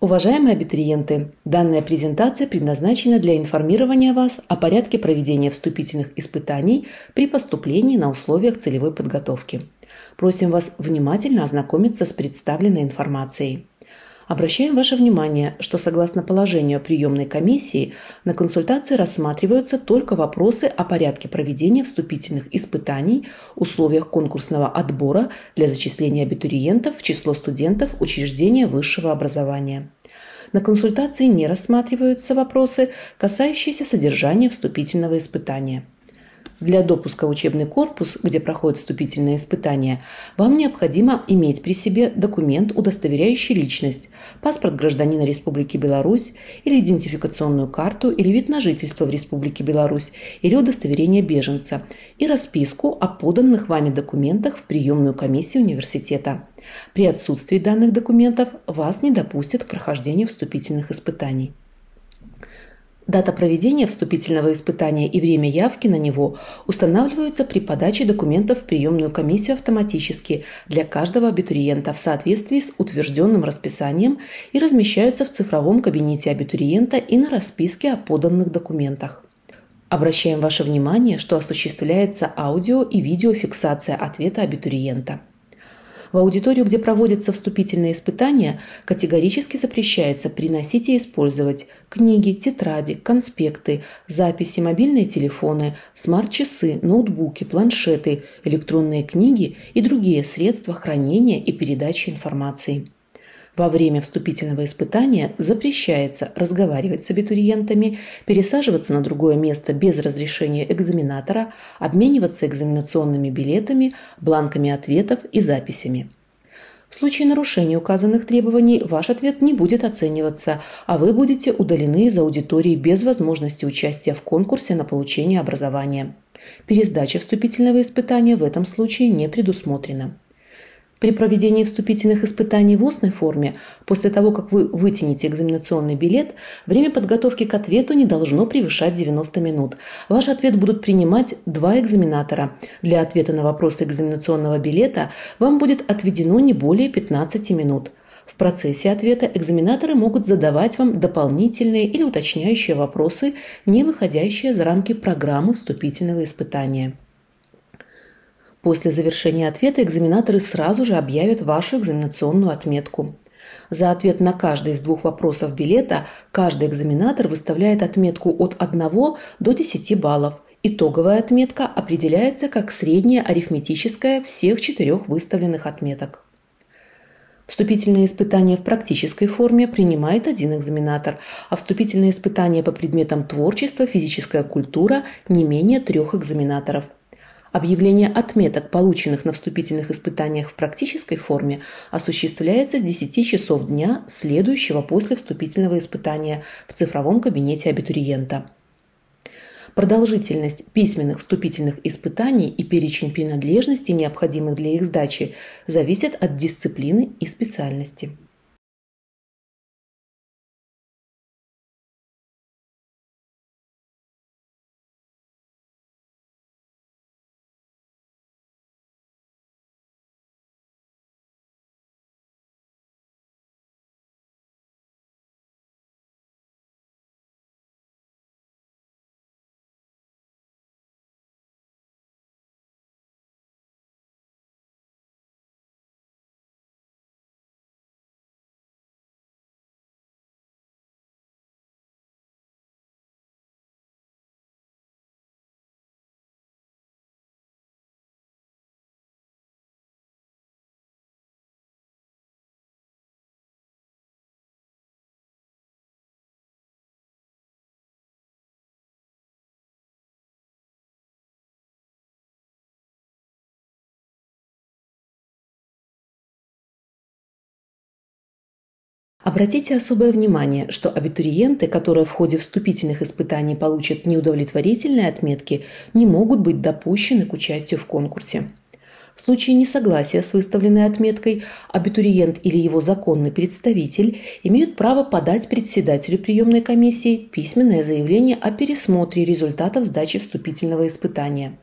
Уважаемые абитуриенты, данная презентация предназначена для информирования вас о порядке проведения вступительных испытаний при поступлении на условиях целевой подготовки. Просим вас внимательно ознакомиться с представленной информацией. Обращаем ваше внимание, что согласно положению приемной комиссии на консультации рассматриваются только вопросы о порядке проведения вступительных испытаний, условиях конкурсного отбора для зачисления абитуриентов в число студентов учреждения высшего образования. На консультации не рассматриваются вопросы, касающиеся содержания вступительного испытания. Для допуска в учебный корпус, где проходят вступительные испытания, вам необходимо иметь при себе документ, удостоверяющий личность, паспорт гражданина Республики Беларусь или идентификационную карту или вид на жительство в Республике Беларусь или удостоверение беженца и расписку о поданных вами документах в приемную комиссию университета. При отсутствии данных документов вас не допустят к прохождению вступительных испытаний. Дата проведения вступительного испытания и время явки на него устанавливаются при подаче документов в приемную комиссию автоматически для каждого абитуриента в соответствии с утвержденным расписанием и размещаются в цифровом кабинете абитуриента и на расписке о поданных документах. Обращаем ваше внимание, что осуществляется аудио и видеофиксация ответа абитуриента в аудиторию, где проводятся вступительные испытания, категорически запрещается приносить и использовать книги, тетради, конспекты, записи, мобильные телефоны, смарт-часы, ноутбуки, планшеты, электронные книги и другие средства хранения и передачи информации. Во время вступительного испытания запрещается разговаривать с абитуриентами, пересаживаться на другое место без разрешения экзаменатора, обмениваться экзаменационными билетами, бланками ответов и записями. В случае нарушения указанных требований ваш ответ не будет оцениваться, а вы будете удалены из аудитории без возможности участия в конкурсе на получение образования. Пересдача вступительного испытания в этом случае не предусмотрена. При проведении вступительных испытаний в устной форме, после того, как вы вытянете экзаменационный билет, время подготовки к ответу не должно превышать 90 минут. Ваш ответ будут принимать два экзаменатора. Для ответа на вопросы экзаменационного билета вам будет отведено не более 15 минут. В процессе ответа экзаменаторы могут задавать вам дополнительные или уточняющие вопросы, не выходящие за рамки программы вступительного испытания. После завершения ответа экзаменаторы сразу же объявят вашу экзаменационную отметку. За ответ на каждый из двух вопросов билета каждый экзаменатор выставляет отметку от 1 до 10 баллов. Итоговая отметка определяется как средняя арифметическая всех четырех выставленных отметок. Вступительные испытания в практической форме принимает один экзаменатор, а вступительные испытания по предметам творчества, физическая культура – не менее трех экзаменаторов – Объявление отметок, полученных на вступительных испытаниях в практической форме, осуществляется с 10 часов дня следующего после вступительного испытания в цифровом кабинете абитуриента. Продолжительность письменных вступительных испытаний и перечень принадлежностей, необходимых для их сдачи, зависят от дисциплины и специальности. Обратите особое внимание, что абитуриенты, которые в ходе вступительных испытаний получат неудовлетворительные отметки, не могут быть допущены к участию в конкурсе. В случае несогласия с выставленной отметкой абитуриент или его законный представитель имеют право подать председателю приемной комиссии письменное заявление о пересмотре результатов сдачи вступительного испытания.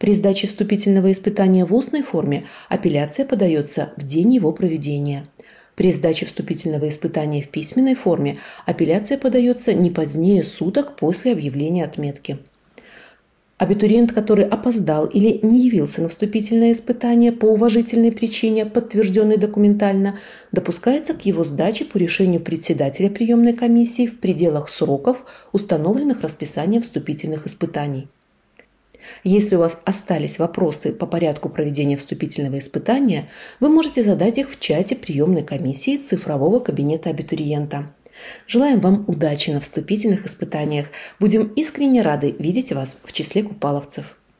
При сдаче вступительного испытания в устной форме апелляция подается в день его проведения. При сдаче вступительного испытания в письменной форме апелляция подается не позднее суток после объявления отметки. Абитуриент, который опоздал или не явился на вступительное испытание по уважительной причине, подтвержденной документально, допускается к его сдаче по решению председателя приемной комиссии в пределах сроков, установленных расписанием вступительных испытаний. Если у вас остались вопросы по порядку проведения вступительного испытания, вы можете задать их в чате приемной комиссии цифрового кабинета абитуриента. Желаем вам удачи на вступительных испытаниях. Будем искренне рады видеть вас в числе купаловцев.